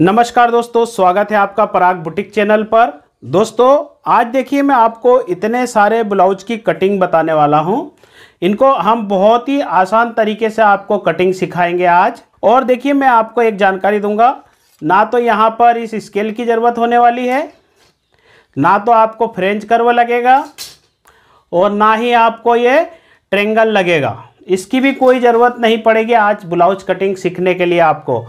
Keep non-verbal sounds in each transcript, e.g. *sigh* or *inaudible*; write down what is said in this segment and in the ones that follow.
नमस्कार दोस्तों स्वागत है आपका पराग बुटीक चैनल पर दोस्तों आज देखिए मैं आपको इतने सारे ब्लाउज की कटिंग बताने वाला हूं इनको हम बहुत ही आसान तरीके से आपको कटिंग सिखाएंगे आज और देखिए मैं आपको एक जानकारी दूंगा ना तो यहाँ पर इस स्केल की ज़रूरत होने वाली है ना तो आपको फ्रेंच कर्व लगेगा और ना ही आपको ये ट्रेंगल लगेगा इसकी भी कोई ज़रूरत नहीं पड़ेगी आज ब्लाउज कटिंग सीखने के लिए आपको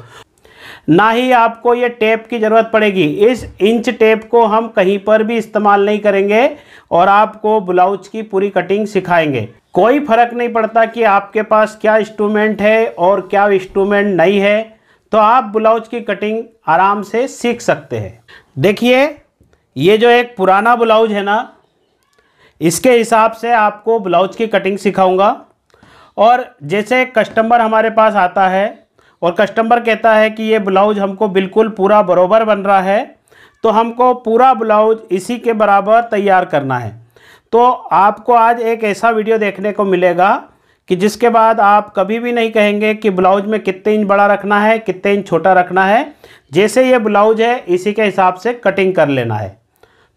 ना ही आपको ये टेप की ज़रूरत पड़ेगी इस इंच टेप को हम कहीं पर भी इस्तेमाल नहीं करेंगे और आपको ब्लाउज की पूरी कटिंग सिखाएंगे कोई फ़र्क नहीं पड़ता कि आपके पास क्या इंस्ट्रूमेंट है और क्या इंस्ट्रूमेंट नहीं है तो आप ब्लाउज की कटिंग आराम से सीख सकते हैं देखिए ये जो एक पुराना ब्लाउज है ना इसके हिसाब से आपको ब्लाउज की कटिंग सिखाऊंगा और जैसे कस्टमर हमारे पास आता है और कस्टमर कहता है कि ये ब्लाउज हमको बिल्कुल पूरा बराबर बन रहा है तो हमको पूरा ब्लाउज इसी के बराबर तैयार करना है तो आपको आज एक ऐसा वीडियो देखने को मिलेगा कि जिसके बाद आप कभी भी नहीं कहेंगे कि ब्लाउज में कितने इंच बड़ा रखना है कितने इंच छोटा रखना है जैसे ये ब्लाउज है इसी के हिसाब से कटिंग कर लेना है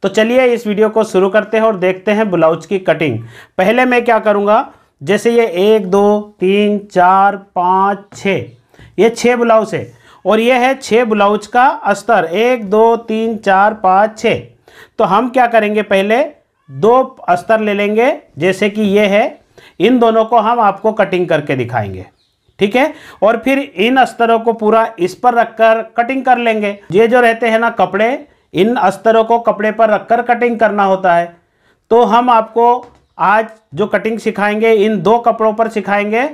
तो चलिए इस वीडियो को शुरू करते हैं और देखते हैं ब्लाउज की कटिंग पहले मैं क्या करूँगा जैसे ये एक दो तीन चार पाँच छः ये छः ब्लाउज है और ये है छः ब्लाउज का स्तर एक दो तीन चार पाँच छः तो हम क्या करेंगे पहले दो स्तर ले लेंगे जैसे कि ये है इन दोनों को हम आपको कटिंग करके दिखाएंगे ठीक है और फिर इन स्तरों को पूरा इस पर रखकर कटिंग कर लेंगे ये जो रहते हैं ना कपड़े इन स्तरों को कपड़े पर रखकर कटिंग करना होता है तो हम आपको आज जो कटिंग सिखाएंगे इन दो कपड़ों पर सिखाएंगे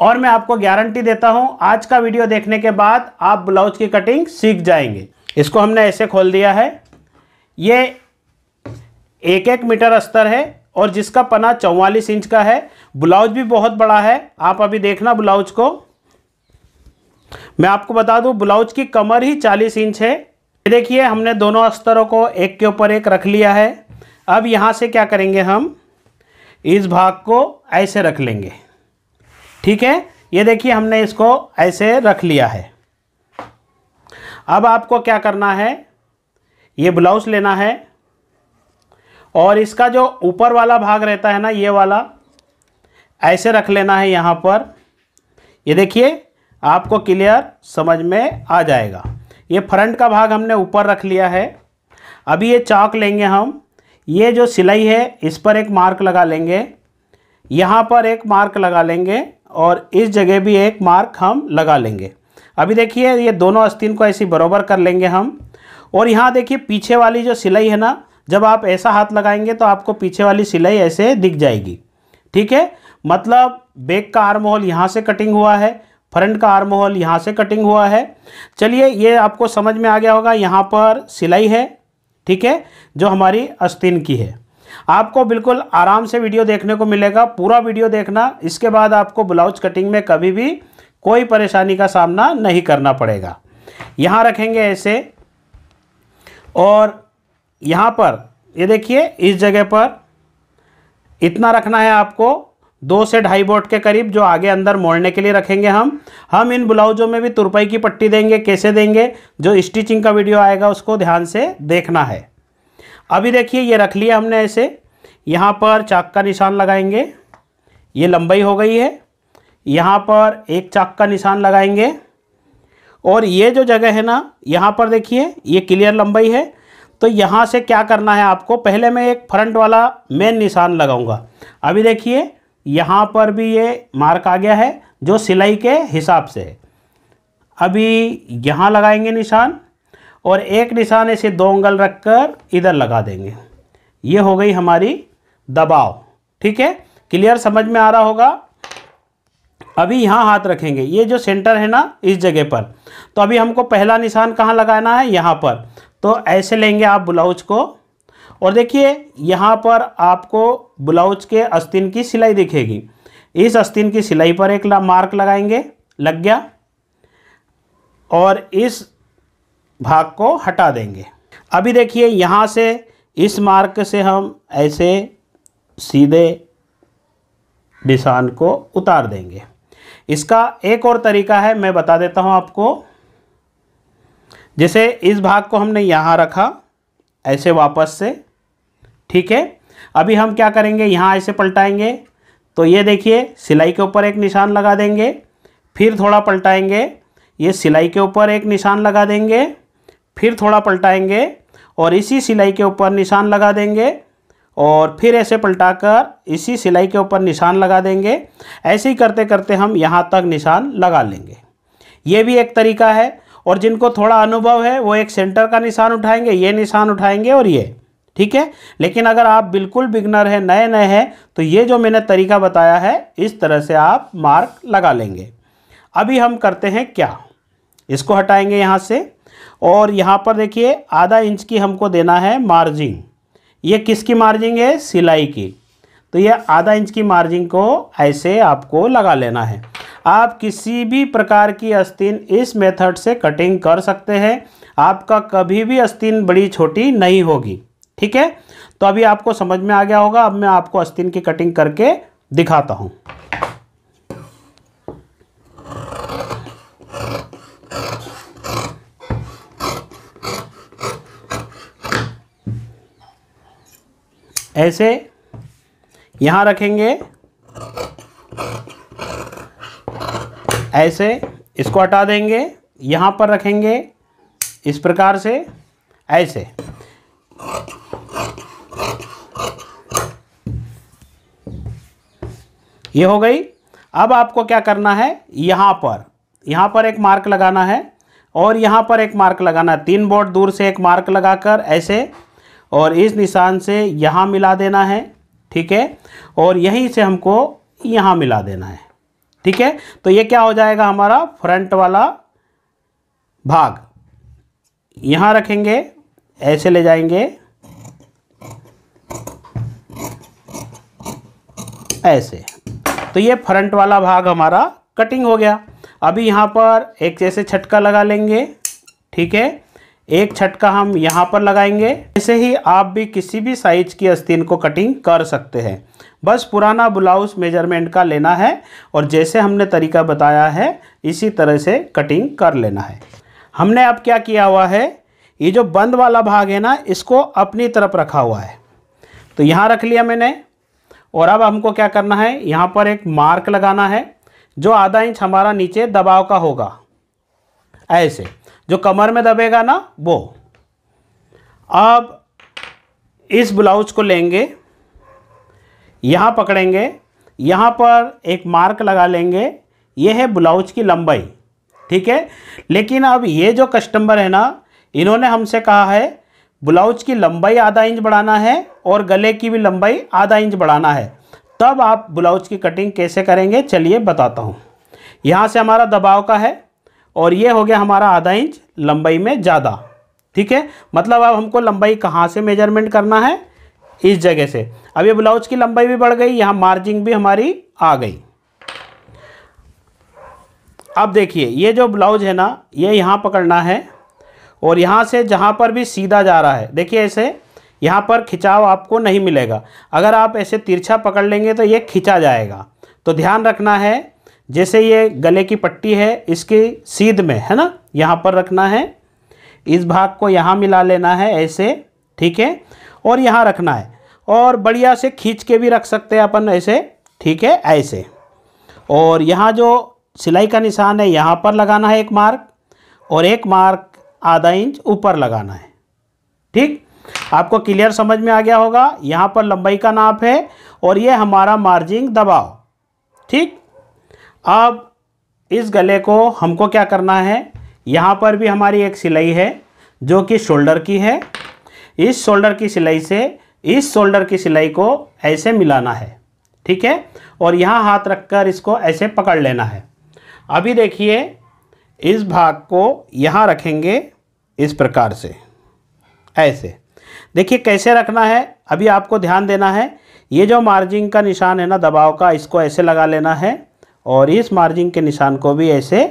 और मैं आपको गारंटी देता हूँ आज का वीडियो देखने के बाद आप ब्लाउज की कटिंग सीख जाएंगे इसको हमने ऐसे खोल दिया है ये एक एक मीटर स्तर है और जिसका पना चौवालीस इंच का है ब्लाउज भी बहुत बड़ा है आप अभी देखना ब्लाउज को मैं आपको बता दूं ब्लाउज की कमर ही चालीस इंच है देखिए हमने दोनों स्तरों को एक के ऊपर एक रख लिया है अब यहाँ से क्या करेंगे हम इस भाग को ऐसे रख लेंगे ठीक है ये देखिए हमने इसको ऐसे रख लिया है अब आपको क्या करना है ये ब्लाउज लेना है और इसका जो ऊपर वाला भाग रहता है ना ये वाला ऐसे रख लेना है यहाँ पर ये देखिए आपको क्लियर समझ में आ जाएगा ये फ्रंट का भाग हमने ऊपर रख लिया है अभी ये चाक लेंगे हम ये जो सिलाई है इस पर एक मार्क लगा लेंगे यहाँ पर एक मार्क लगा लेंगे और इस जगह भी एक मार्क हम लगा लेंगे अभी देखिए ये दोनों आस्तीन को ऐसी बराबर कर लेंगे हम और यहाँ देखिए पीछे वाली जो सिलाई है ना जब आप ऐसा हाथ लगाएंगे तो आपको पीछे वाली सिलाई ऐसे दिख जाएगी ठीक है मतलब बैक का आर्म होल यहाँ से कटिंग हुआ है फ्रंट का आर्म होल यहाँ से कटिंग हुआ है चलिए ये आपको समझ में आ गया होगा यहाँ पर सिलाई है ठीक है जो हमारी अस्तिन की है आपको बिल्कुल आराम से वीडियो देखने को मिलेगा पूरा वीडियो देखना इसके बाद आपको ब्लाउज कटिंग में कभी भी कोई परेशानी का सामना नहीं करना पड़ेगा यहाँ रखेंगे ऐसे और यहाँ पर ये देखिए इस जगह पर इतना रखना है आपको दो से ढाई बोट के करीब जो आगे अंदर मोड़ने के लिए रखेंगे हम हम इन ब्लाउजों में भी तुरपाई की पट्टी देंगे कैसे देंगे जो स्टिचिंग का वीडियो आएगा उसको ध्यान से देखना है अभी देखिए ये रख लिया हमने ऐसे यहाँ पर चाक का निशान लगाएंगे ये लंबाई हो गई है यहाँ पर एक चाक का निशान लगाएंगे और ये जो जगह है ना यहाँ पर देखिए ये क्लियर लंबाई है तो यहाँ से क्या करना है आपको पहले मैं एक फ्रंट वाला मेन निशान लगाऊंगा अभी देखिए यहाँ पर भी ये मार्क आ गया है जो सिलाई के हिसाब से है अभी यहाँ लगाएंगे निशान और एक निशान ऐसे दो उंगल रख कर इधर लगा देंगे ये हो गई हमारी दबाव ठीक है क्लियर समझ में आ रहा होगा अभी यहाँ हाथ रखेंगे ये जो सेंटर है ना इस जगह पर तो अभी हमको पहला निशान कहाँ लगाना है यहाँ पर तो ऐसे लेंगे आप ब्लाउज को और देखिए यहाँ पर आपको ब्लाउज के अस्तिन की सिलाई दिखेगी इस अस्तिन की सिलाई पर एक मार्क लगाएंगे लग गया और इस भाग को हटा देंगे अभी देखिए यहाँ से इस मार्ग से हम ऐसे सीधे निशान को उतार देंगे इसका एक और तरीका है मैं बता देता हूँ आपको जैसे इस भाग को हमने यहाँ रखा ऐसे वापस से ठीक है अभी हम क्या करेंगे यहाँ ऐसे पलटाएंगे तो ये देखिए सिलाई के ऊपर एक निशान लगा देंगे फिर थोड़ा पलटाएंगे ये सिलाई के ऊपर एक निशान लगा देंगे फिर थोड़ा पलटाएंगे और इसी सिलाई के ऊपर निशान लगा देंगे और फिर ऐसे पलटाकर इसी सिलाई के ऊपर निशान लगा देंगे ऐसे ही करते करते हम यहाँ तक निशान लगा लेंगे ये भी एक तरीका है और जिनको थोड़ा अनुभव है वो एक सेंटर का निशान उठाएंगे ये निशान उठाएंगे और ये ठीक है लेकिन अगर आप बिल्कुल बिगनर हैं नए नए हैं तो ये जो मैंने तरीका बताया है इस तरह से आप मार्क लगा लेंगे अभी हम करते हैं क्या इसको हटाएंगे यहाँ से और यहाँ पर देखिए आधा इंच की हमको देना है मार्जिंग ये किसकी मार्जिंग है सिलाई की तो ये आधा इंच की मार्जिंग को ऐसे आपको लगा लेना है आप किसी भी प्रकार की अस्तिन इस मेथड से कटिंग कर सकते हैं आपका कभी भी अस्तिन बड़ी छोटी नहीं होगी ठीक है तो अभी आपको समझ में आ गया होगा अब मैं आपको अस्तिन की कटिंग करके दिखाता हूँ ऐसे यहाँ रखेंगे ऐसे इसको हटा देंगे यहाँ पर रखेंगे इस प्रकार से ऐसे ये हो गई अब आपको क्या करना है यहाँ पर यहाँ पर एक मार्क लगाना है और यहाँ पर एक मार्क लगाना है तीन बोर्ड दूर से एक मार्क लगाकर ऐसे और इस निशान से यहाँ मिला देना है ठीक है और यहीं से हमको यहाँ मिला देना है ठीक है तो ये क्या हो जाएगा हमारा फ्रंट वाला भाग यहाँ रखेंगे ऐसे ले जाएंगे ऐसे तो ये फ्रंट वाला भाग हमारा कटिंग हो गया अभी यहाँ पर एक जैसे छटका लगा लेंगे ठीक है एक छटका हम यहाँ पर लगाएंगे ऐसे ही आप भी किसी भी साइज की आस्तीन को कटिंग कर सकते हैं बस पुराना ब्लाउज मेजरमेंट का लेना है और जैसे हमने तरीका बताया है इसी तरह से कटिंग कर लेना है हमने अब क्या किया हुआ है ये जो बंद वाला भाग है ना इसको अपनी तरफ रखा हुआ है तो यहाँ रख लिया मैंने और अब हमको क्या करना है यहाँ पर एक मार्क लगाना है जो आधा इंच हमारा नीचे दबाव का होगा ऐसे जो कमर में दबेगा ना वो अब इस ब्लाउज को लेंगे यहाँ पकड़ेंगे यहाँ पर एक मार्क लगा लेंगे ये है ब्लाउज की लंबाई ठीक है लेकिन अब ये जो कस्टमर है ना इन्होंने हमसे कहा है ब्लाउज की लंबाई आधा इंच बढ़ाना है और गले की भी लंबाई आधा इंच बढ़ाना है तब आप ब्लाउज की कटिंग कैसे करेंगे चलिए बताता हूँ यहाँ से हमारा दबाव का है और ये हो गया हमारा आधा इंच लंबाई में ज़्यादा ठीक है मतलब अब हमको लंबाई कहाँ से मेजरमेंट करना है इस जगह से अब ये ब्लाउज की लंबाई भी बढ़ गई यहाँ मार्जिंग भी हमारी आ गई अब देखिए ये जो ब्लाउज है ना ये यहाँ पकड़ना है और यहाँ से जहाँ पर भी सीधा जा रहा है देखिए ऐसे यहाँ पर खिंचाव आपको नहीं मिलेगा अगर आप ऐसे तिरछा पकड़ लेंगे तो ये खिंचा जाएगा तो ध्यान रखना है जैसे ये गले की पट्टी है इसके सीध में है ना यहाँ पर रखना है इस भाग को यहाँ मिला लेना है ऐसे ठीक है और यहाँ रखना है और बढ़िया से खींच के भी रख सकते हैं अपन ऐसे ठीक है ऐसे और यहाँ जो सिलाई का निशान है यहाँ पर लगाना है एक मार्क और एक मार्क आधा इंच ऊपर लगाना है ठीक आपको क्लियर समझ में आ गया होगा यहाँ पर लंबाई का नाप है और ये हमारा मार्जिंग दबाव ठीक अब इस गले को हमको क्या करना है यहाँ पर भी हमारी एक सिलाई है जो कि शोल्डर की है इस शोल्डर की सिलाई से इस शोल्डर की सिलाई को ऐसे मिलाना है ठीक है और यहाँ हाथ रखकर इसको ऐसे पकड़ लेना है अभी देखिए इस भाग को यहाँ रखेंगे इस प्रकार से ऐसे देखिए कैसे रखना है अभी आपको ध्यान देना है ये जो मार्जिंग का निशान है ना दबाव का इसको ऐसे लगा लेना है और इस मार्जिन के निशान को भी ऐसे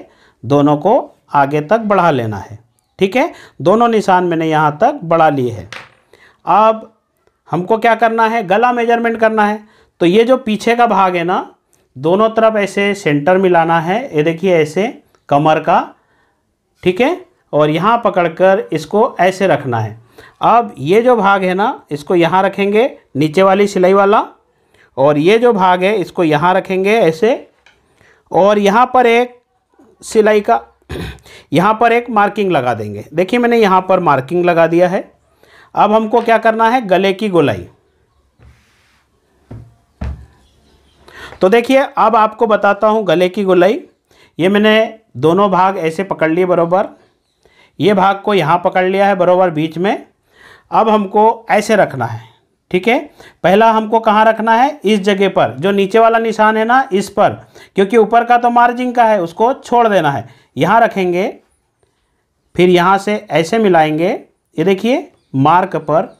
दोनों को आगे तक बढ़ा लेना है ठीक है दोनों निशान मैंने यहाँ तक बढ़ा लिए है अब हमको क्या करना है गला मेजरमेंट करना है तो ये जो पीछे का भाग है ना दोनों तरफ ऐसे सेंटर मिलाना है ये देखिए ऐसे कमर का ठीक है और यहाँ पकड़कर इसको ऐसे रखना है अब ये जो भाग है ना इसको यहाँ रखेंगे नीचे वाली सिलाई वाला और ये जो भाग है इसको यहाँ रखेंगे ऐसे और यहाँ पर एक सिलाई का यहाँ पर एक मार्किंग लगा देंगे देखिए मैंने यहाँ पर मार्किंग लगा दिया है अब हमको क्या करना है गले की गोलाई तो देखिए अब आपको बताता हूँ गले की गोलाई ये मैंने दोनों भाग ऐसे पकड़ लिए बरोबर ये भाग को यहाँ पकड़ लिया है बरोबर बीच में अब हमको ऐसे रखना है ठीक है पहला हमको कहाँ रखना है इस जगह पर जो नीचे वाला निशान है ना इस पर क्योंकि ऊपर का तो मार्जिन का है उसको छोड़ देना है यहाँ रखेंगे फिर यहाँ से ऐसे मिलाएंगे ये देखिए मार्क पर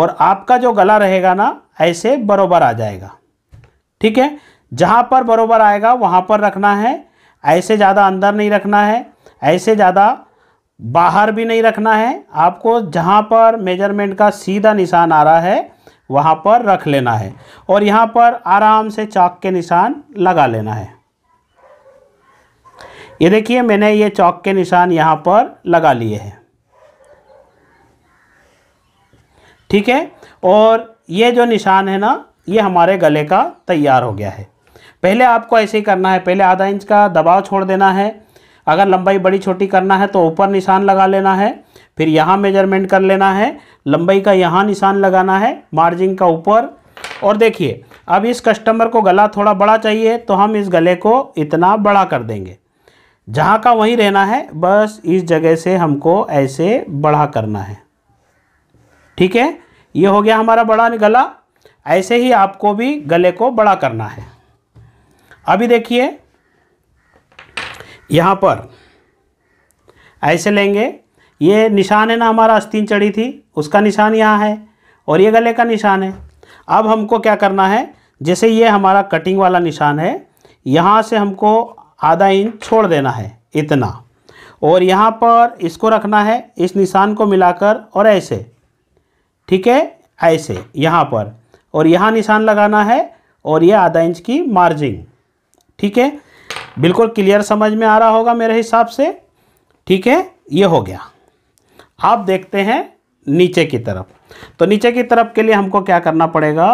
और आपका जो गला रहेगा ना ऐसे बरोबर आ जाएगा ठीक है जहाँ पर बरोबर आएगा वहाँ पर रखना है ऐसे ज़्यादा अंदर नहीं रखना है ऐसे ज़्यादा बाहर भी नहीं रखना है आपको जहाँ पर मेजरमेंट का सीधा निशान आ रहा है वहाँ पर रख लेना है और यहाँ पर आराम से चौक के निशान लगा लेना है ये देखिए मैंने ये चौक के निशान यहाँ पर लगा लिए हैं ठीक है और ये जो निशान है ना ये हमारे गले का तैयार हो गया है पहले आपको ऐसे ही करना है पहले आधा इंच का दबाव छोड़ देना है अगर लंबाई बड़ी छोटी करना है तो ऊपर निशान लगा लेना है फिर यहाँ मेजरमेंट कर लेना है लंबाई का यहाँ निशान लगाना है मार्जिन का ऊपर और देखिए अब इस कस्टमर को गला थोड़ा बड़ा चाहिए तो हम इस गले को इतना बड़ा कर देंगे जहाँ का वहीं रहना है बस इस जगह से हमको ऐसे बड़ा करना है ठीक है ये हो गया हमारा बड़ा गला ऐसे ही आपको भी गले को बड़ा करना है अभी देखिए यहाँ पर ऐसे लेंगे ये निशान है ना हमारा अस्तिन चढ़ी थी उसका निशान यहाँ है और ये गले का निशान है अब हमको क्या करना है जैसे ये हमारा कटिंग वाला निशान है यहाँ से हमको आधा इंच छोड़ देना है इतना और यहाँ पर इसको रखना है इस निशान को मिलाकर और ऐसे ठीक है ऐसे यहाँ पर और यहाँ निशान लगाना है और ये आधा इंच की मार्जिंग ठीक है बिल्कुल क्लियर समझ में आ रहा होगा मेरे हिसाब से ठीक है ये हो गया आप देखते हैं नीचे की तरफ तो नीचे की तरफ के लिए हमको क्या करना पड़ेगा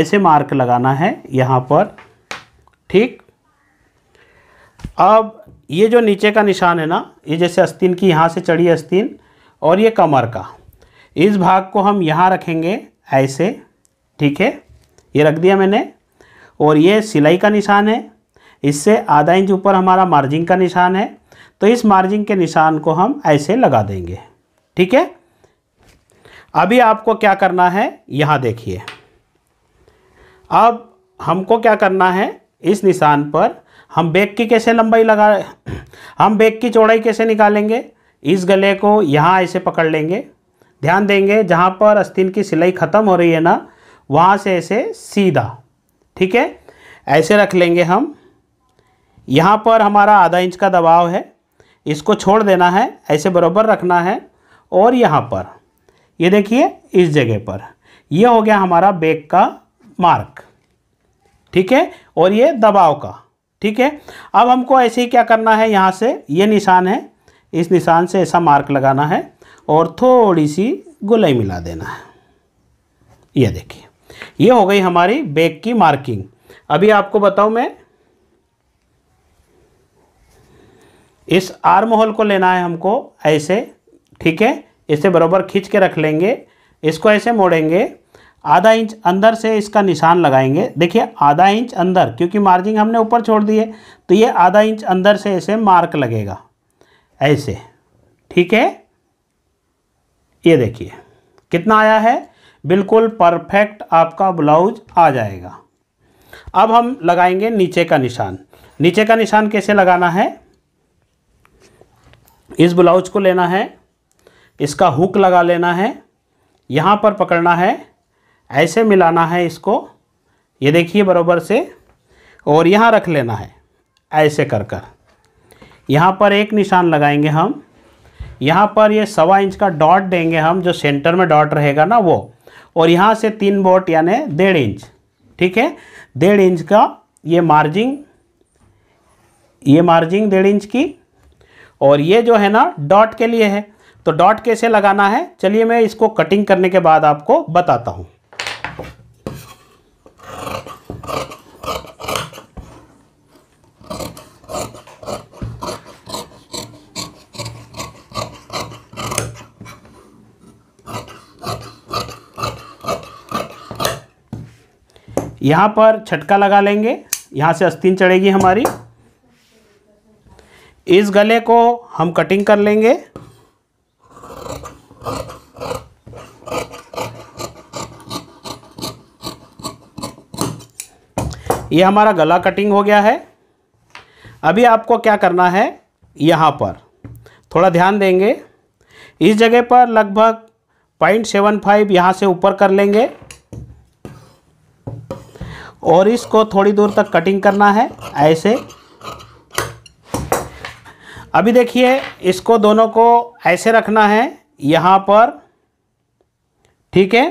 ऐसे मार्क लगाना है यहाँ पर ठीक अब ये जो नीचे का निशान है ना ये जैसे अस्तिन की यहाँ से चढ़ी अस्तिन और ये कमर का इस भाग को हम यहाँ रखेंगे ऐसे ठीक है ये रख दिया मैंने और ये सिलाई का निशान है इससे आधा इंच ऊपर हमारा मार्जिन का निशान है तो इस मार्जिन के निशान को हम ऐसे लगा देंगे ठीक है अभी आपको क्या करना है यहाँ देखिए अब हमको क्या करना है इस निशान पर हम बैग की कैसे लंबाई लगा *clears throat* हम बैग की चौड़ाई कैसे निकालेंगे इस गले को यहाँ ऐसे पकड़ लेंगे ध्यान देंगे जहाँ पर अस्तिन की सिलाई ख़त्म हो रही है ना वहाँ से ऐसे सीधा ठीक है ऐसे रख लेंगे हम यहाँ पर हमारा आधा इंच का दबाव है इसको छोड़ देना है ऐसे बराबर रखना है और यहाँ पर ये देखिए इस जगह पर ये हो गया हमारा बैग का मार्क ठीक है और ये दबाव का ठीक है अब हमको ऐसे ही क्या करना है यहाँ से ये निशान है इस निशान से ऐसा मार्क लगाना है और थोड़ी सी गुलाई मिला देना है ये देखिए ये हो गई हमारी बैग की मार्किंग अभी आपको बताऊँ मैं इस आर्म होल को लेना है हमको ऐसे ठीक है इसे बराबर खींच के रख लेंगे इसको ऐसे मोड़ेंगे आधा इंच अंदर से इसका निशान लगाएंगे देखिए आधा इंच अंदर क्योंकि मार्जिंग हमने ऊपर छोड़ दी है तो ये आधा इंच अंदर से ऐसे मार्क लगेगा ऐसे ठीक है ये देखिए कितना आया है बिल्कुल परफेक्ट आपका ब्लाउज आ जाएगा अब हम लगाएंगे नीचे का निशान नीचे का निशान कैसे लगाना है इस ब्लाउज को लेना है इसका हुक लगा लेना है यहाँ पर पकड़ना है ऐसे मिलाना है इसको ये देखिए बराबर से और यहाँ रख लेना है ऐसे कर कर यहाँ पर एक निशान लगाएंगे हम यहाँ पर ये सवा इंच का डॉट देंगे हम जो सेंटर में डॉट रहेगा ना वो और यहाँ से तीन बोट यानि डेढ़ इंच ठीक है डेढ़ इंच का ये मार्जिंग ये मार्जिंग डेढ़ इंच की और ये जो है ना डॉट के लिए है तो डॉट कैसे लगाना है चलिए मैं इसको कटिंग करने के बाद आपको बताता हूँ यहाँ पर छटका लगा लेंगे यहाँ से अस्तीन चढ़ेगी हमारी इस गले को हम कटिंग कर लेंगे ये हमारा गला कटिंग हो गया है अभी आपको क्या करना है यहाँ पर थोड़ा ध्यान देंगे इस जगह पर लगभग पॉइंट सेवन फाइव यहाँ से ऊपर कर लेंगे और इसको थोड़ी दूर तक कटिंग करना है ऐसे अभी देखिए इसको दोनों को ऐसे रखना है यहाँ पर ठीक है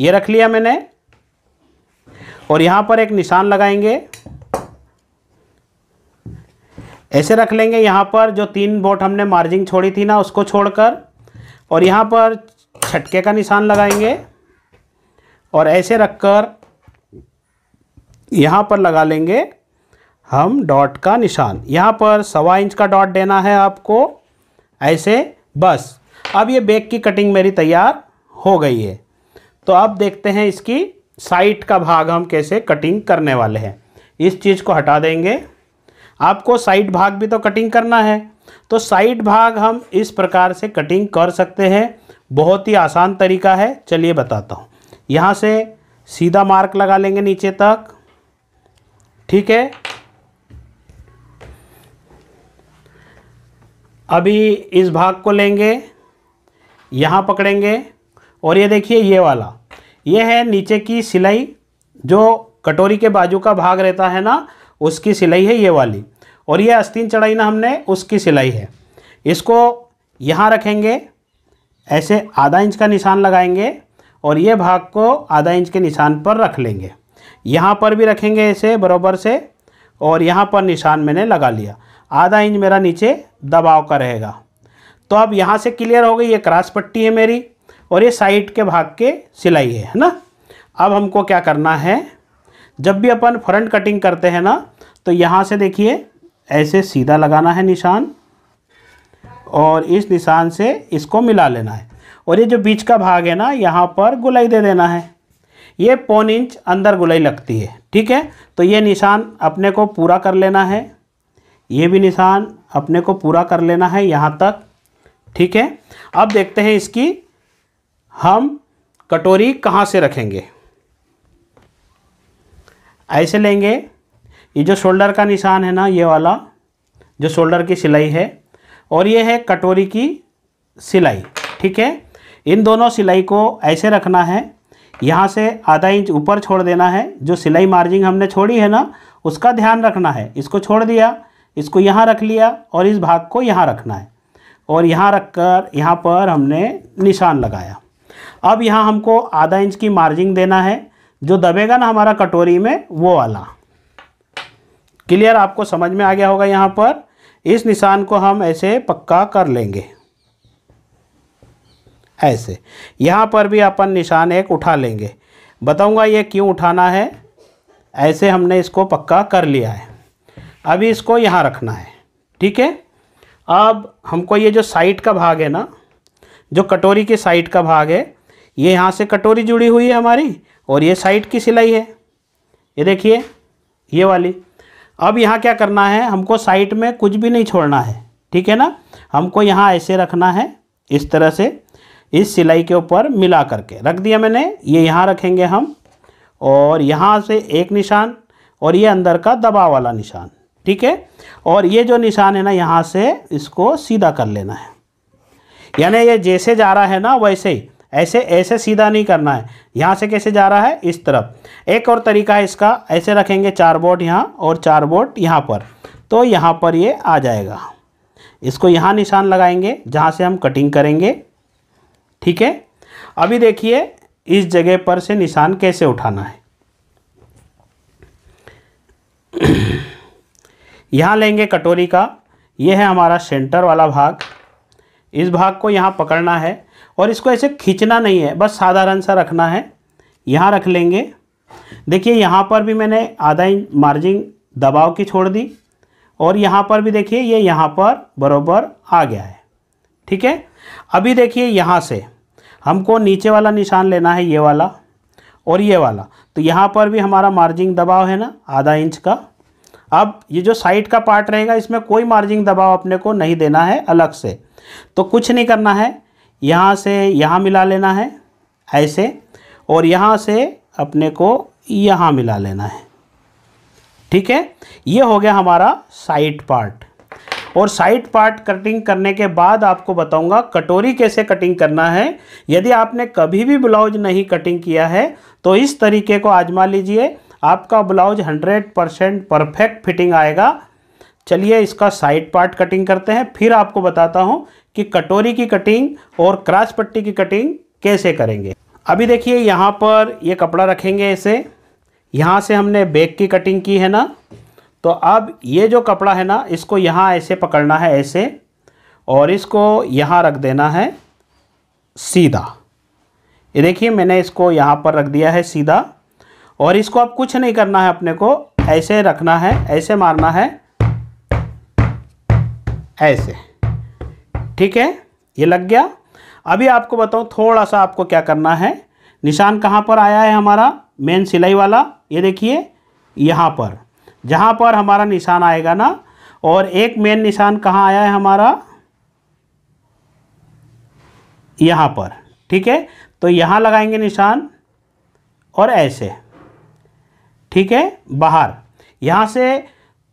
ये रख लिया मैंने और यहाँ पर एक निशान लगाएंगे ऐसे रख लेंगे यहाँ पर जो तीन बोट हमने मार्जिंग छोड़ी थी ना उसको छोड़कर और यहाँ पर छटके का निशान लगाएंगे और ऐसे रखकर यहाँ पर लगा लेंगे हम डॉट का निशान यहाँ पर सवा इंच का डॉट देना है आपको ऐसे बस अब ये बैग की कटिंग मेरी तैयार हो गई है तो अब देखते हैं इसकी साइट का भाग हम कैसे कटिंग करने वाले हैं इस चीज़ को हटा देंगे आपको साइड भाग भी तो कटिंग करना है तो साइड भाग हम इस प्रकार से कटिंग कर सकते हैं बहुत ही आसान तरीका है चलिए बताता हूँ यहाँ से सीधा मार्क लगा लेंगे नीचे तक ठीक है अभी इस भाग को लेंगे यहाँ पकड़ेंगे और ये देखिए ये वाला ये है नीचे की सिलाई जो कटोरी के बाजू का भाग रहता है ना उसकी सिलाई है ये वाली और ये अस्तिन चढ़ाई ना हमने उसकी सिलाई है इसको यहाँ रखेंगे ऐसे आधा इंच का निशान लगाएंगे और ये भाग को आधा इंच के निशान पर रख लेंगे यहाँ पर भी रखेंगे ऐसे बराबर से और यहाँ पर निशान मैंने लगा लिया आधा इंच मेरा नीचे दबाव का रहेगा तो अब यहाँ से क्लियर हो गई ये क्रास पट्टी है मेरी और ये साइड के भाग के सिलाई है है ना अब हमको क्या करना है जब भी अपन फ्रंट कटिंग करते हैं ना तो यहाँ से देखिए ऐसे सीधा लगाना है निशान और इस निशान से इसको मिला लेना है और ये जो बीच का भाग है ना यहाँ पर गुलाई दे देना है ये पौन इंच अंदर गुलाई लगती है ठीक है तो ये निशान अपने को पूरा कर लेना है ये भी निशान अपने को पूरा कर लेना है यहाँ तक ठीक है अब देखते हैं इसकी हम कटोरी कहाँ से रखेंगे ऐसे लेंगे ये जो शोल्डर का निशान है ना ये वाला जो शोल्डर की सिलाई है और ये है कटोरी की सिलाई ठीक है इन दोनों सिलाई को ऐसे रखना है यहाँ से आधा इंच ऊपर छोड़ देना है जो सिलाई मार्जिन हमने छोड़ी है ना उसका ध्यान रखना है इसको छोड़ दिया इसको यहाँ रख लिया और इस भाग को यहाँ रखना है और यहाँ रख कर यहाँ पर हमने निशान लगाया अब यहाँ हमको आधा इंच की मार्जिंग देना है जो दबेगा ना हमारा कटोरी में वो वाला क्लियर आपको समझ में आ गया होगा यहाँ पर इस निशान को हम ऐसे पक्का कर लेंगे ऐसे यहाँ पर भी अपन निशान एक उठा लेंगे बताऊँगा ये क्यों उठाना है ऐसे हमने इसको पक्का कर लिया है अभी इसको यहाँ रखना है ठीक है अब हमको ये जो साइड का भाग है ना जो कटोरी के साइड का भाग है ये यहाँ से कटोरी जुड़ी हुई है हमारी और ये साइड की सिलाई है ये देखिए ये वाली अब यहाँ क्या करना है हमको साइड में कुछ भी नहीं छोड़ना है ठीक है ना हमको यहाँ ऐसे रखना है इस तरह से इस सिलाई के ऊपर मिला करके रख दिया मैंने ये यहाँ रखेंगे हम और यहाँ से एक निशान और ये अंदर का दबाव वाला निशान ठीक है और ये जो निशान है ना यहाँ से इसको सीधा कर लेना है यानी ये जैसे जा रहा है ना वैसे ही ऐसे ऐसे सीधा नहीं करना है यहाँ से कैसे जा रहा है इस तरफ एक और तरीका है इसका ऐसे रखेंगे चार बोर्ड यहाँ और चार बोर्ड यहाँ पर तो यहाँ पर ये आ जाएगा इसको यहाँ निशान लगाएंगे जहाँ से हम कटिंग करेंगे ठीक है अभी देखिए इस जगह पर से निशान कैसे उठाना है *clears throat* यहाँ लेंगे कटोरी का ये है हमारा सेंटर वाला भाग इस भाग को यहाँ पकड़ना है और इसको ऐसे खींचना नहीं है बस साधारण सा रखना है यहाँ रख लेंगे देखिए यहाँ पर भी मैंने आधा इंच मार्जिन दबाव की छोड़ दी और यहाँ पर भी देखिए ये यह यहाँ पर बरोबर आ गया है ठीक है अभी देखिए यहाँ से हमको नीचे वाला निशान लेना है ये वाला और ये वाला तो यहाँ पर भी हमारा मार्जिन दबाव है ना आधा इंच का अब ये जो साइड का पार्ट रहेगा इसमें कोई मार्जिन दबाव अपने को नहीं देना है अलग से तो कुछ नहीं करना है यहाँ से यहाँ मिला लेना है ऐसे और यहाँ से अपने को यहाँ मिला लेना है ठीक है ये हो गया हमारा साइड पार्ट और साइड पार्ट कटिंग करने के बाद आपको बताऊंगा कटोरी कैसे कटिंग करना है यदि आपने कभी भी ब्लाउज नहीं कटिंग किया है तो इस तरीके को आजमा लीजिए आपका blouse hundred percent perfect fitting आएगा चलिए इसका साइड पार्ट कटिंग करते हैं फिर आपको बताता हूँ कि कटोरी की कटिंग और क्रास पट्टी की कटिंग कैसे करेंगे अभी देखिए यहाँ पर ये कपड़ा रखेंगे इसे यहाँ से हमने बैग की कटिंग की है ना तो अब ये जो कपड़ा है ना इसको यहाँ ऐसे पकड़ना है ऐसे और इसको यहाँ रख देना है सीधा ये देखिए मैंने इसको यहाँ पर रख दिया है सीधा और इसको अब कुछ नहीं करना है अपने को ऐसे रखना है ऐसे मारना है ऐसे ठीक है ये लग गया अभी आपको बताऊँ थोड़ा सा आपको क्या करना है निशान कहाँ पर आया है हमारा मेन सिलाई वाला ये देखिए यहाँ पर जहाँ पर हमारा निशान आएगा ना और एक मेन निशान कहाँ आया है हमारा यहाँ पर ठीक है तो यहाँ लगाएंगे निशान और ऐसे ठीक है बाहर यहाँ से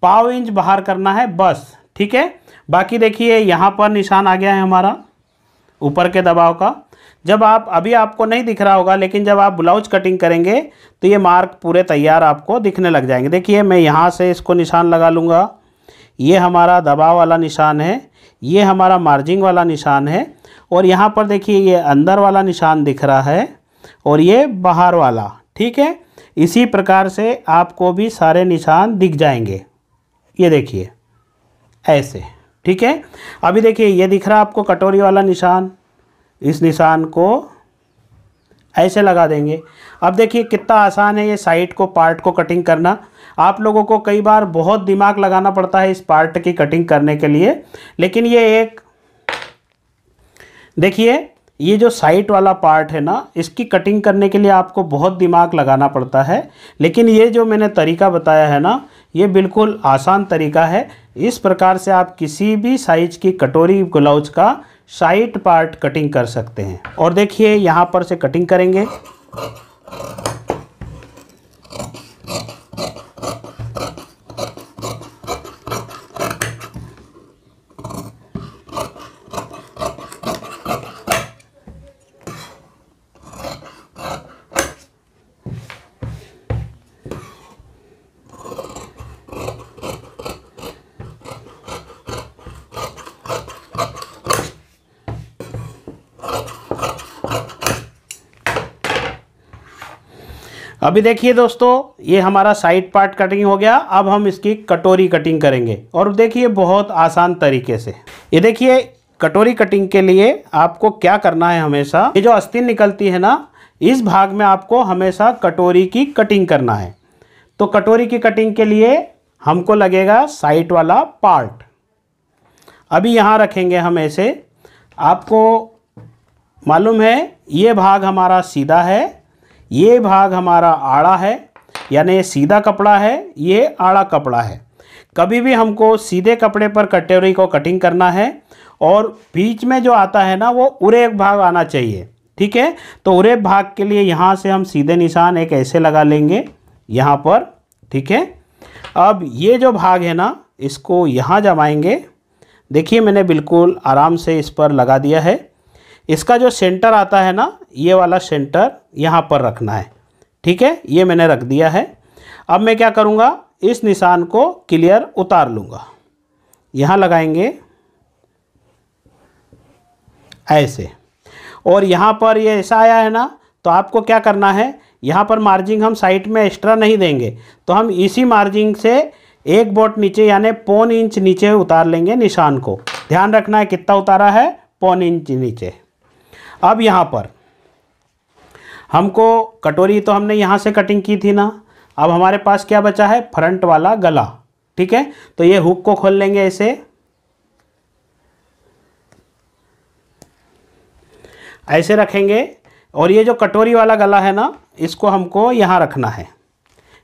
पाव इंच बाहर करना है बस ठीक है बाकी देखिए यहाँ पर निशान आ गया है हमारा ऊपर के दबाव का जब आप अभी आपको नहीं दिख रहा होगा लेकिन जब आप ब्लाउज कटिंग करेंगे तो ये मार्क पूरे तैयार आपको दिखने लग जाएंगे देखिए मैं यहाँ से इसको निशान लगा लूँगा ये हमारा दबाव वाला निशान है ये हमारा मार्जिंग वाला निशान है और यहाँ पर देखिए ये अंदर वाला निशान दिख रहा है और ये बाहर वाला ठीक है इसी प्रकार से आपको भी सारे निशान दिख जाएंगे ये देखिए ऐसे ठीक है अभी देखिए ये दिख रहा आपको कटोरी वाला निशान इस निशान को ऐसे लगा देंगे अब देखिए कितना आसान है ये साइड को पार्ट को कटिंग करना आप लोगों को कई बार बहुत दिमाग लगाना पड़ता है इस पार्ट की कटिंग करने के लिए लेकिन ये एक देखिए ये जो साइट वाला पार्ट है ना इसकी कटिंग करने के लिए आपको बहुत दिमाग लगाना पड़ता है लेकिन ये जो मैंने तरीका बताया है ना ये बिल्कुल आसान तरीका है इस प्रकार से आप किसी भी साइज की कटोरी ब्लाउज का साइट पार्ट कटिंग कर सकते हैं और देखिए यहाँ पर से कटिंग करेंगे अभी देखिए दोस्तों ये हमारा साइड पार्ट कटिंग हो गया अब हम इसकी कटोरी कटिंग करेंगे और देखिए बहुत आसान तरीके से ये देखिए कटोरी कटिंग के लिए आपको क्या करना है हमेशा ये जो अस्थिन निकलती है ना इस भाग में आपको हमेशा कटोरी की कटिंग करना है तो कटोरी की कटिंग के लिए हमको लगेगा साइट वाला पार्ट अभी यहाँ रखेंगे हम ऐसे आपको मालूम है ये भाग हमारा सीधा है ये भाग हमारा आड़ा है यानी सीधा कपड़ा है ये आड़ा कपड़ा है कभी भी हमको सीधे कपड़े पर कटोरी को कटिंग करना है और बीच में जो आता है ना वो उरेक भाग आना चाहिए ठीक है तो उरेक भाग के लिए यहाँ से हम सीधे निशान एक ऐसे लगा लेंगे यहाँ पर ठीक है अब ये जो भाग है ना इसको यहाँ जमाएंगे देखिए मैंने बिल्कुल आराम से इस पर लगा दिया है इसका जो सेंटर आता है ना ये वाला सेंटर यहाँ पर रखना है ठीक है ये मैंने रख दिया है अब मैं क्या करूँगा इस निशान को क्लियर उतार लूँगा यहाँ लगाएंगे ऐसे और यहाँ पर ये ऐसा आया है ना तो आपको क्या करना है यहाँ पर मार्जिंग हम साइड में एक्स्ट्रा नहीं देंगे तो हम इसी मार्जिंग से एक बोट नीचे यानी पौन इंच नीचे उतार लेंगे निशान को ध्यान रखना है कितना उतारा है पौन इंच नीचे अब यहाँ पर हमको कटोरी तो हमने यहाँ से कटिंग की थी ना अब हमारे पास क्या बचा है फ्रंट वाला गला ठीक है तो ये हुक को खोल लेंगे ऐसे ऐसे रखेंगे और ये जो कटोरी वाला गला है ना इसको हमको यहाँ रखना है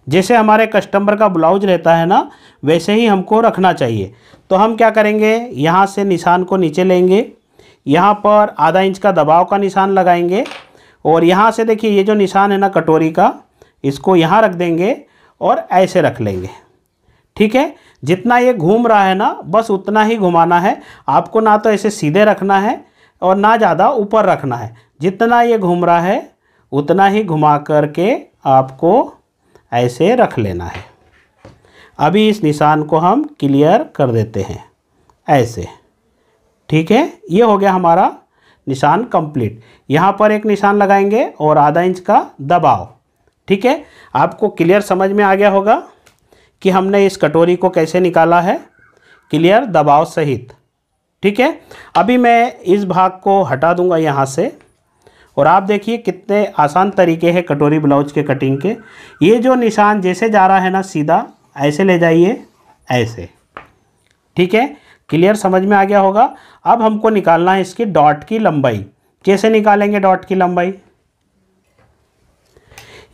जैसे हमारे कस्टमर का ब्लाउज रहता है ना वैसे ही हमको रखना चाहिए तो हम क्या करेंगे यहाँ से निशान को नीचे लेंगे यहाँ पर आधा इंच का दबाव का निशान लगाएंगे और यहाँ से देखिए ये जो निशान है ना कटोरी का इसको यहाँ रख देंगे और ऐसे रख लेंगे ठीक है जितना ये घूम रहा है ना बस उतना ही घुमाना है आपको ना तो ऐसे सीधे रखना है और ना ज़्यादा ऊपर रखना है जितना ये घूम रहा है उतना ही घुमा कर के आपको ऐसे रख लेना है अभी इस निशान को हम क्लियर कर देते हैं ऐसे ठीक है ये हो गया हमारा निशान कंप्लीट यहाँ पर एक निशान लगाएंगे और आधा इंच का दबाव ठीक है आपको क्लियर समझ में आ गया होगा कि हमने इस कटोरी को कैसे निकाला है क्लियर दबाव सहित ठीक है अभी मैं इस भाग को हटा दूंगा यहाँ से और आप देखिए कितने आसान तरीके हैं कटोरी ब्लाउज के कटिंग के ये जो निशान जैसे जा रहा है ना सीधा ऐसे ले जाइए ऐसे ठीक है क्लियर समझ में आ गया होगा अब हमको निकालना है इसकी डॉट की लंबाई कैसे निकालेंगे डॉट की लंबाई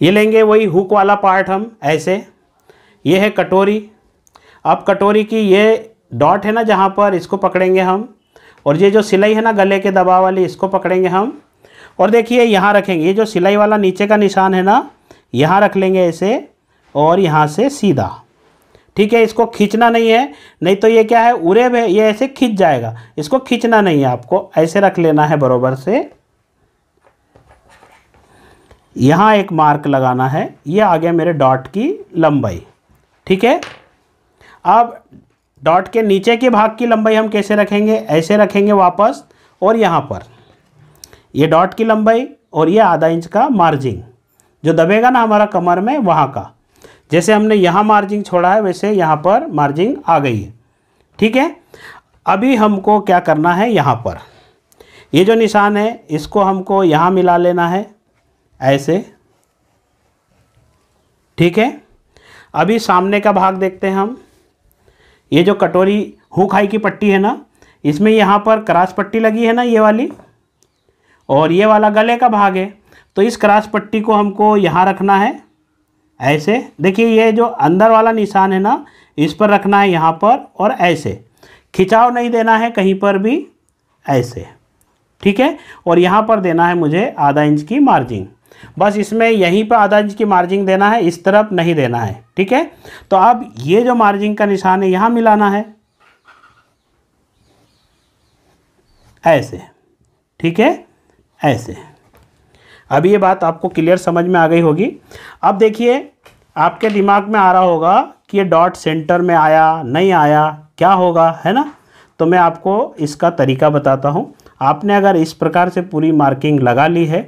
ये लेंगे वही हुक वाला पार्ट हम ऐसे ये है कटोरी अब कटोरी की ये डॉट है ना जहाँ पर इसको पकड़ेंगे हम और ये जो सिलाई है ना गले के दबाव वाली इसको पकड़ेंगे हम और देखिए यहाँ रखेंगे ये जो सिलाई वाला नीचे का निशान है ना यहाँ रख लेंगे ऐसे और यहाँ से सीधा ठीक है इसको खींचना नहीं है नहीं तो ये क्या है उरेब है ये ऐसे खींच जाएगा इसको खींचना नहीं है आपको ऐसे रख लेना है बरोबर से यहाँ एक मार्क लगाना है ये आ गया मेरे डॉट की लंबाई ठीक है अब डॉट के नीचे के भाग की लंबाई हम कैसे रखेंगे ऐसे रखेंगे वापस और यहाँ पर ये डॉट की लंबाई और ये आधा इंच का मार्जिन जो दबेगा ना हमारा कमर में वहाँ का जैसे हमने यहाँ मार्जिन छोड़ा है वैसे यहाँ पर मार्जिन आ गई है ठीक है अभी हमको क्या करना है यहाँ पर ये जो निशान है इसको हमको यहाँ मिला लेना है ऐसे ठीक है अभी सामने का भाग देखते हैं हम ये जो कटोरी हुखाई की पट्टी है ना इसमें यहाँ पर क्रास पट्टी लगी है ना ये वाली और ये वाला गले का भाग है तो इस क्रास पट्टी को हमको यहाँ रखना है ऐसे देखिए ये जो अंदर वाला निशान है ना इस पर रखना है यहाँ पर और ऐसे खिंचाव नहीं देना है कहीं पर भी ऐसे ठीक है और यहाँ पर देना है मुझे आधा इंच की मार्जिंग बस इसमें यहीं पर आधा इंच की मार्जिंग देना है इस तरफ नहीं देना है ठीक है तो अब ये जो मार्जिंग का निशान है यहाँ मिलाना है ऐसे ठीक है ऐसे अब ये बात आपको क्लियर समझ में आ गई होगी अब देखिए आपके दिमाग में आ रहा होगा कि ये डॉट सेंटर में आया नहीं आया क्या होगा है ना तो मैं आपको इसका तरीका बताता हूँ आपने अगर इस प्रकार से पूरी मार्किंग लगा ली है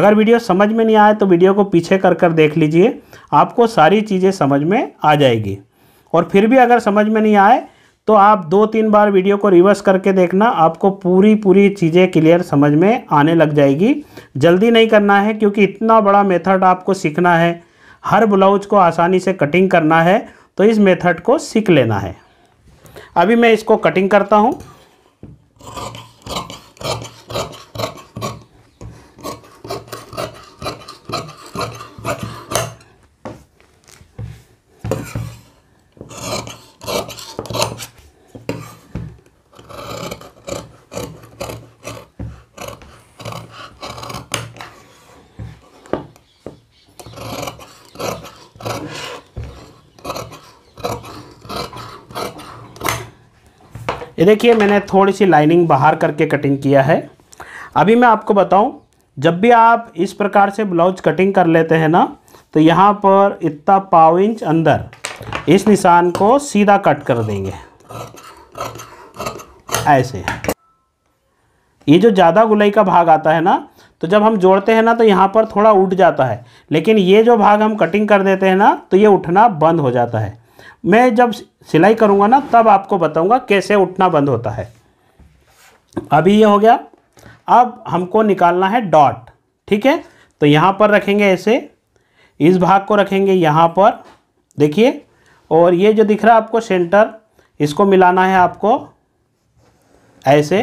अगर वीडियो समझ में नहीं आए तो वीडियो को पीछे कर कर देख लीजिए आपको सारी चीज़ें समझ में आ जाएगी और फिर भी अगर समझ में नहीं आए तो आप दो तीन बार वीडियो को रिवर्स करके देखना आपको पूरी पूरी चीज़ें क्लियर समझ में आने लग जाएगी जल्दी नहीं करना है क्योंकि इतना बड़ा मेथड आपको सीखना है हर ब्लाउज को आसानी से कटिंग करना है तो इस मेथड को सीख लेना है अभी मैं इसको कटिंग करता हूँ ये देखिए मैंने थोड़ी सी लाइनिंग बाहर करके कटिंग किया है अभी मैं आपको बताऊं जब भी आप इस प्रकार से ब्लाउज कटिंग कर लेते हैं ना तो यहाँ पर इतना पाव इंच अंदर इस निशान को सीधा कट कर देंगे ऐसे ये जो ज़्यादा गुलाई का भाग आता है ना तो जब हम जोड़ते हैं ना तो यहाँ पर थोड़ा उठ जाता है लेकिन ये जो भाग हम कटिंग कर देते हैं ना तो ये उठना बंद हो जाता है मैं जब सिलाई करूँगा ना तब आपको बताऊँगा कैसे उठना बंद होता है अभी ये हो गया अब हमको निकालना है डॉट ठीक है तो यहाँ पर रखेंगे ऐसे इस भाग को रखेंगे यहाँ पर देखिए और ये जो दिख रहा है आपको सेंटर इसको मिलाना है आपको ऐसे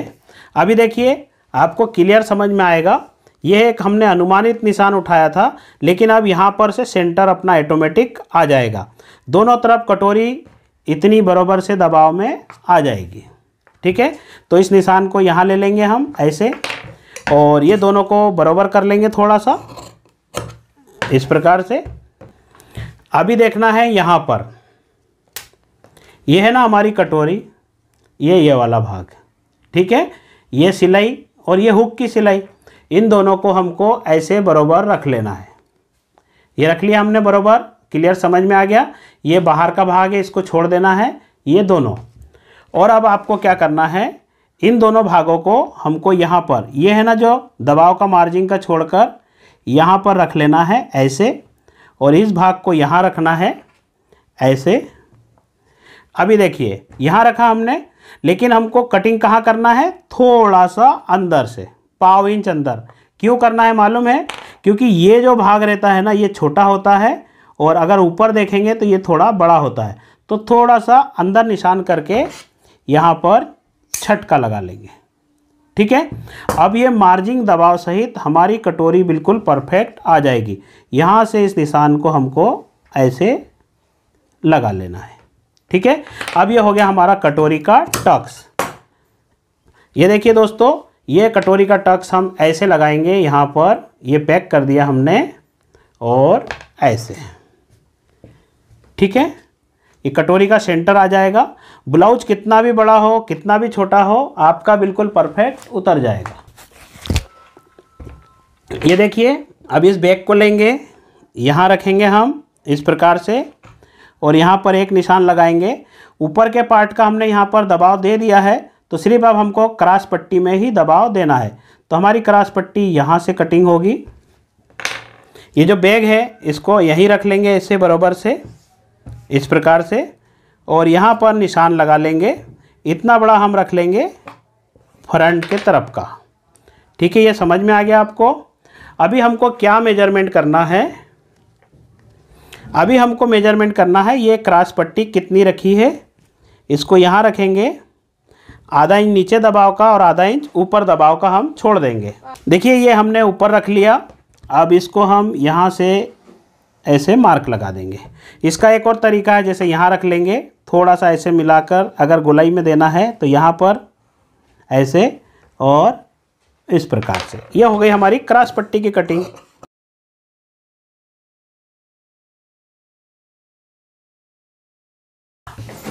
अभी देखिए आपको क्लियर समझ में आएगा यह एक हमने अनुमानित निशान उठाया था लेकिन अब यहाँ पर से सेंटर अपना ऑटोमेटिक आ जाएगा दोनों तरफ कटोरी इतनी बराबर से दबाव में आ जाएगी ठीक है तो इस निशान को यहाँ ले लेंगे हम ऐसे और ये दोनों को बराबर कर लेंगे थोड़ा सा इस प्रकार से अभी देखना है यहाँ पर ये है ना हमारी कटोरी ये ये वाला भाग ठीक है ये सिलाई और ये हुक की सिलाई इन दोनों को हमको ऐसे बराबर रख लेना है ये रख लिया हमने बराबर क्लियर समझ में आ गया ये बाहर का भाग है इसको छोड़ देना है ये दोनों और अब आपको क्या करना है इन दोनों भागों को हमको यहाँ पर ये है ना जो दबाव का मार्जिन का छोड़कर यहाँ पर रख लेना है ऐसे और इस भाग को यहाँ रखना है ऐसे अभी देखिए यहाँ रखा हमने लेकिन हमको कटिंग कहाँ करना है थोड़ा सा अंदर से पाव इंच अंदर क्यों करना है मालूम है क्योंकि ये जो भाग रहता है ना ये छोटा होता है और अगर ऊपर देखेंगे तो ये थोड़ा बड़ा होता है तो थोड़ा सा अंदर निशान करके यहाँ पर छटका लगा लेंगे ठीक है अब ये मार्जिंग दबाव सहित हमारी कटोरी बिल्कुल परफेक्ट आ जाएगी यहाँ से इस निशान को हमको ऐसे लगा लेना है ठीक है अब ये हो गया हमारा कटोरी का टक्स ये देखिए दोस्तों ये कटोरी का टक्स हम ऐसे लगाएंगे यहाँ पर ये पैक कर दिया हमने और ऐसे ठीक है ये कटोरी का सेंटर आ जाएगा ब्लाउज कितना भी बड़ा हो कितना भी छोटा हो आपका बिल्कुल परफेक्ट उतर जाएगा ये देखिए अब इस बैग को लेंगे यहाँ रखेंगे हम इस प्रकार से और यहाँ पर एक निशान लगाएंगे ऊपर के पार्ट का हमने यहाँ पर दबाव दे दिया है तो सिर्फ अब हमको क्रास पट्टी में ही दबाव देना है तो हमारी क्रास पट्टी यहाँ से कटिंग होगी ये जो बैग है इसको यहीं रख लेंगे इससे बराबर से इस प्रकार से और यहाँ पर निशान लगा लेंगे इतना बड़ा हम रख लेंगे फ्रंट के तरफ का ठीक है ये समझ में आ गया आपको अभी हमको क्या मेजरमेंट करना है अभी हमको मेजरमेंट करना है ये क्रॉस पट्टी कितनी रखी है इसको यहाँ रखेंगे आधा इंच नीचे दबाव का और आधा इंच ऊपर दबाव का हम छोड़ देंगे देखिए ये हमने ऊपर रख लिया अब इसको हम यहाँ से ऐसे मार्क लगा देंगे इसका एक और तरीका है जैसे यहाँ रख लेंगे थोड़ा सा ऐसे मिलाकर अगर गोलाई में देना है तो यहाँ पर ऐसे और इस प्रकार से यह हो गई हमारी क्रॉस पट्टी की कटिंग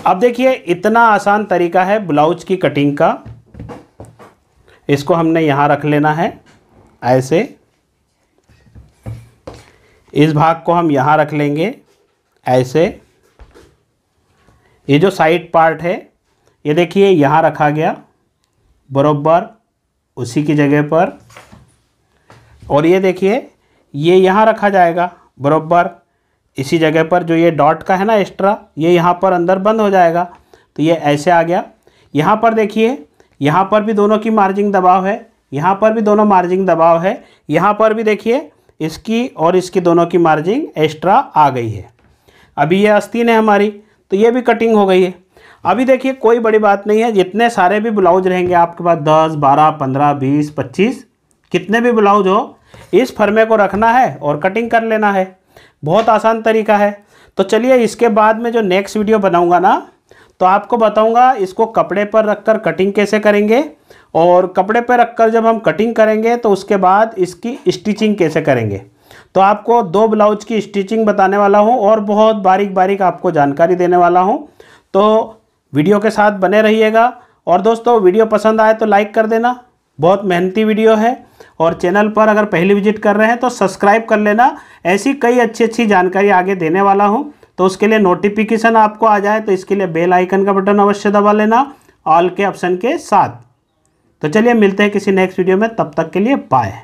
अब देखिए इतना आसान तरीका है ब्लाउज की कटिंग का इसको हमने यहाँ रख लेना है ऐसे इस भाग को हम यहाँ रख लेंगे ऐसे ये जो साइड पार्ट है ये देखिए यहाँ रखा गया बरोबर उसी की जगह पर और ये देखिए ये यहाँ रखा जाएगा बरोबर इसी जगह पर जो ये डॉट का है ना एक्स्ट्रा ये यहाँ पर अंदर बंद हो जाएगा तो ये ऐसे आ गया यहाँ पर देखिए यहाँ पर भी दोनों की मार्जिंग दबाव है यहाँ पर भी दोनों मार्जिंग दबाव है यहाँ पर भी देखिए इसकी और इसकी दोनों की मार्जिंग एक्स्ट्रा आ गई है अभी ये आस्तीन है हमारी तो ये भी कटिंग हो गई है अभी देखिए कोई बड़ी बात नहीं है जितने सारे भी ब्लाउज रहेंगे आपके पास दस बारह पंद्रह बीस पच्चीस कितने भी ब्लाउज हो इस फर्मे को रखना है और कटिंग कर लेना है बहुत आसान तरीका है तो चलिए इसके बाद में जो नेक्स्ट वीडियो बनाऊंगा ना तो आपको बताऊंगा इसको कपड़े पर रखकर कटिंग कैसे करेंगे और कपड़े पर रखकर जब हम कटिंग करेंगे तो उसके बाद इसकी स्टिचिंग कैसे करेंगे तो आपको दो ब्लाउज की स्टिचिंग बताने वाला हूँ और बहुत बारीक बारीक आपको जानकारी देने वाला हूँ तो वीडियो के साथ बने रहिएगा और दोस्तों वीडियो पसंद आए तो लाइक कर देना बहुत मेहनती वीडियो है और चैनल पर अगर पहली विजिट कर रहे हैं तो सब्सक्राइब कर लेना ऐसी कई अच्छी अच्छी जानकारी आगे देने वाला हूँ तो उसके लिए नोटिफिकेशन आपको आ जाए तो इसके लिए बेल आइकन का बटन अवश्य दबा लेना ऑल के ऑप्शन के साथ तो चलिए मिलते हैं किसी नेक्स्ट वीडियो में तब तक के लिए बाय